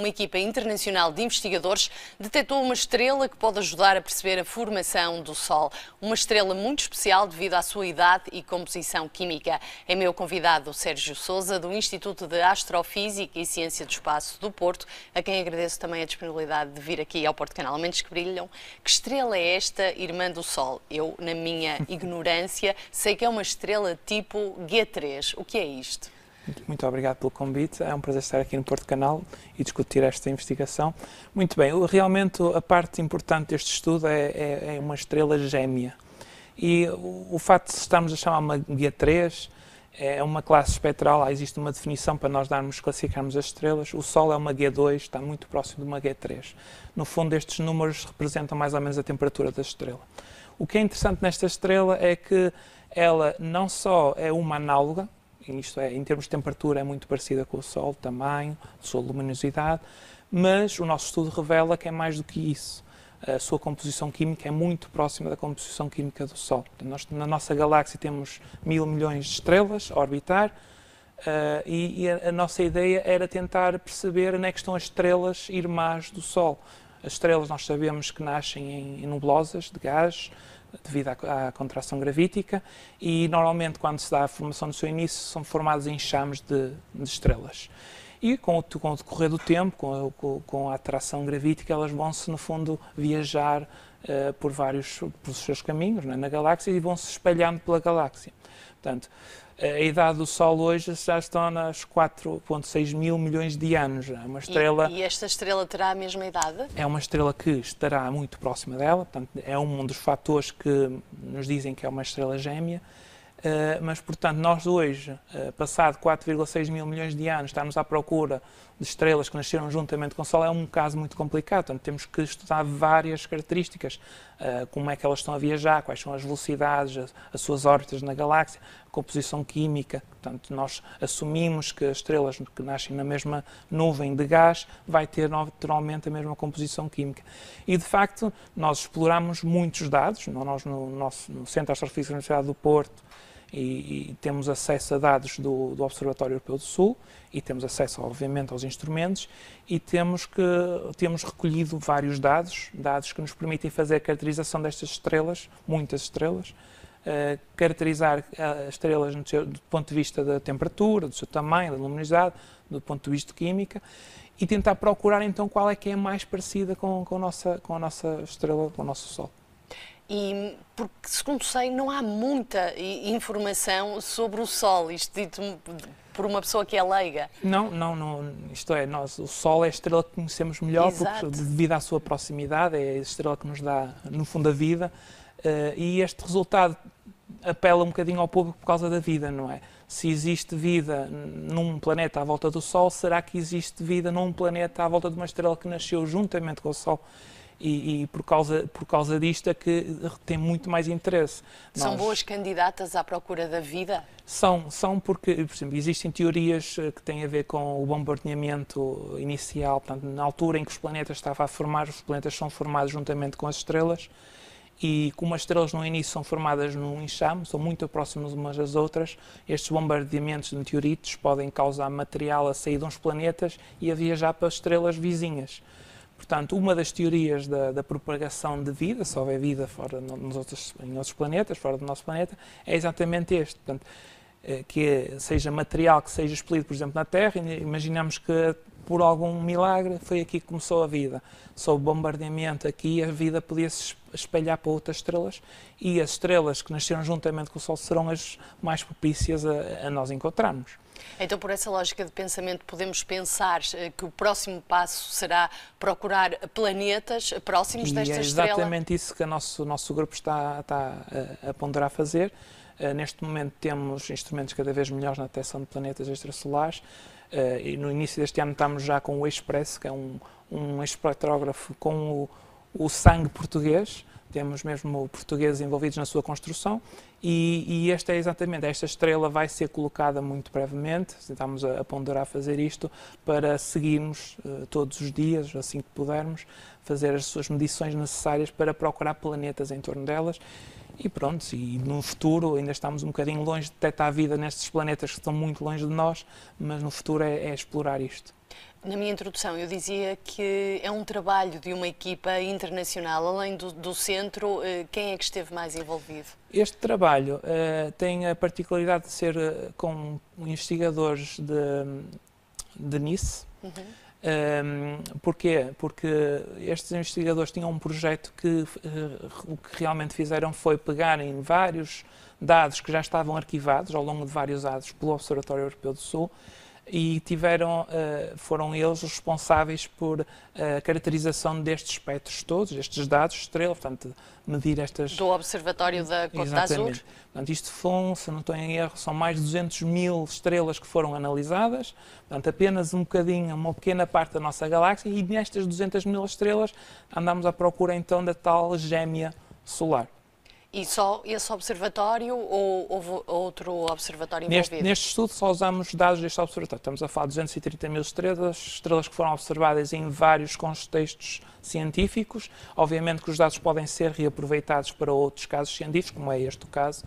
Uma equipa internacional de investigadores detectou uma estrela que pode ajudar a perceber a formação do Sol. Uma estrela muito especial devido à sua idade e composição química. É meu convidado Sérgio Souza, do Instituto de Astrofísica e Ciência do Espaço do Porto, a quem agradeço também a disponibilidade de vir aqui ao Porto Canal. Mentes que brilham, que estrela é esta, irmã do Sol? Eu, na minha ignorância, sei que é uma estrela tipo G3. O que é isto? Muito obrigado pelo convite. É um prazer estar aqui no Porto Canal e discutir esta investigação. Muito bem, realmente a parte importante deste estudo é, é, é uma estrela gêmea. E o, o facto de estarmos a chamar uma guia 3 é uma classe espectral, existe uma definição para nós darmos, classificarmos as estrelas. O Sol é uma G2, está muito próximo de uma G3. No fundo, estes números representam mais ou menos a temperatura da estrela. O que é interessante nesta estrela é que ela não só é uma análoga, isto é, em termos de temperatura é muito parecida com o Sol, tamanho, sua luminosidade, mas o nosso estudo revela que é mais do que isso. A sua composição química é muito próxima da composição química do Sol. Nós, na nossa galáxia temos mil milhões de estrelas a orbitar, Uh, e, e a, a, nossa ideia era tentar perceber onde é que estão as estrelas irmãs do Sol. As estrelas nós sabemos que nascem em, em de gás, devido à, à, contração gravítica e normalmente quando se dá a formação do seu início são formados enxames de, de estrelas. E com o, com o, decorrer do tempo, com a, com a atração gravítica, elas vão-se, no fundo, viajar uh, por vários por seus caminhos né, na galáxia e vão-se espalhando pela galáxia. Portanto, a idade do Sol hoje já está nas 4,6 mil milhões de anos. É uma estrela... E, e, esta estrela terá a mesma idade? É uma estrela que estará muito próxima dela, portanto, é um dos fatores que nos dizem que é uma estrela gêmea. Eh, mas, portanto, nós hoje, uh, passado 4,6 mil milhões de anos, estamos à procura de estrelas que nasceram juntamente com o Sol é um caso muito complicado. Portanto, temos que estudar várias características, uh, como é que elas estão a viajar, quais são as velocidades, as, as suas órbitas na galáxia, a composição química. Portanto, nós assumimos que as estrelas que nascem na mesma nuvem de gás vai ter naturalmente a mesma composição química. E, de facto, nós exploramos muitos dados, nós no, nosso, no Centro de Astrofísica da Universidade do Porto, e, e temos acesso a dados do, do, Observatório Europeu do Sul e temos acesso, obviamente, aos instrumentos e temos, que, temos recolhido vários dados, dados que nos permitem fazer a caracterização destas estrelas, muitas estrelas, Uh, caracterizar as eh, estrelas seu, do ponto de vista da temperatura, do seu tamanho, da luminosidade, do ponto de vista de química e tentar procurar então qual é que é mais parecida com, com, a, nossa, com a nossa estrela, com o nosso Sol. E, porque, segundo sei, não há muita informação sobre o Sol, isto dito por uma pessoa que é leiga. Não, não, não. Isto é, nós, o Sol é a estrela que conhecemos melhor porque, devido à sua proximidade, é a estrela que nos dá, no fundo, a vida. Uh, e este resultado apela um bocadinho ao público por causa da vida, não é? Se existe vida num planeta à volta do Sol, será que existe vida num planeta à volta de uma estrela que nasceu juntamente com o Sol? e, e, por, causa, por causa disto é que tem muito mais interesse. São Nós... boas candidatas à procura da vida? São, são porque, por exemplo, existem teorias eh, que têm a ver com o bombardeamento inicial, portanto, na altura em que os planetas estavam a formar, os planetas são formados juntamente com as estrelas, e como as estrelas no início são formadas num enxame, são muito próximas umas das outras, estes bombardeamentos de meteoritos podem causar material a sair de uns planetas e a viajar para estrelas vizinhas. Portanto, uma das teorias da, da propagação de vida, se houver vida fora nos outros, em outros planetas, fora do nosso planeta, é exatamente este. Portanto, eh, que seja material que seja expelido, por exemplo, na Terra, imaginamos que por algum milagre, foi aqui que começou a vida. Sob bombardeamento aqui, a vida podia se espalhar para outras estrelas e as estrelas que nasceram juntamente com o Sol serão as mais propícias a, a nós encontrarmos. Então, por essa lógica de pensamento, podemos pensar eh, que o próximo passo será procurar planetas próximos desta estrelas. é exatamente estrela? isso que o nosso, nosso grupo está, está a, eh, a ponderar fazer. Eh, neste momento temos instrumentos cada vez melhores na detecção de planetas extrasolares. Eh, e no início deste ano estamos já com o Expresso, que é um, um espectrógrafo com o, o sangue português, temos mesmo portugueses envolvidos na sua construção e, e, esta é exatamente, esta estrela vai ser colocada muito brevemente, estamos a, a ponderar fazer isto para seguirmos uh, todos os dias, assim que pudermos, fazer as suas medições necessárias para procurar planetas em torno delas e pronto, e no futuro ainda estamos um bocadinho longe de detectar a vida nestes planetas que estão muito longe de nós, mas no futuro é, é explorar isto. Na minha introdução, eu dizia que é um trabalho de uma equipa internacional. Além do, do centro, eh, quem é que esteve mais envolvido? Este trabalho uh, tem a particularidade de ser eh, com investigadores de, de Nice. Uhum. Um, porquê? Porque estes investigadores tinham um projeto que eh, o que realmente fizeram foi pegarem em vários dados que já estavam arquivados ao longo de vários anos pelo Observatório Europeu do Sul e tiveram, eh, foram eles responsáveis por eh, a caracterização destes espectros todos, estes dados estrela, portanto, medir estas... Do Observatório da Côte d'Azur. Portanto, isto foram, se não estou em erro, são mais de 200 mil estrelas que foram analisadas, portanto, apenas um bocadinho, uma pequena parte da nossa galáxia, e nestas 200 mil estrelas andamos à procura, então, da tal gêmea solar. E só esse observatório ou houve outro observatório envolvido? Neste, neste estudo só usamos dados deste observatório. Estamos a falar de 230 mil estrelas, estrelas que foram observadas em vários contextos científicos. Obviamente que os dados podem ser reaproveitados para outros casos científicos, como é este o caso.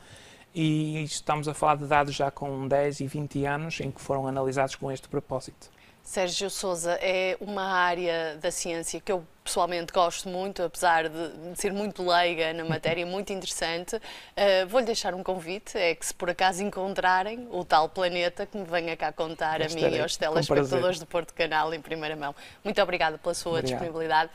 E estamos a falar de dados já com 10 e 20 anos em que foram analisados com este propósito. Sérgio Souza, é uma área da ciência que eu pessoalmente gosto muito, apesar de ser muito leiga na matéria, muito interessante. Uh, Vou-lhe deixar um convite, é que se por acaso encontrarem o tal planeta, que me venha cá contar a mim e aos telespectadores do Porto Canal em primeira mão. Muito obrigada pela sua Obrigado. disponibilidade.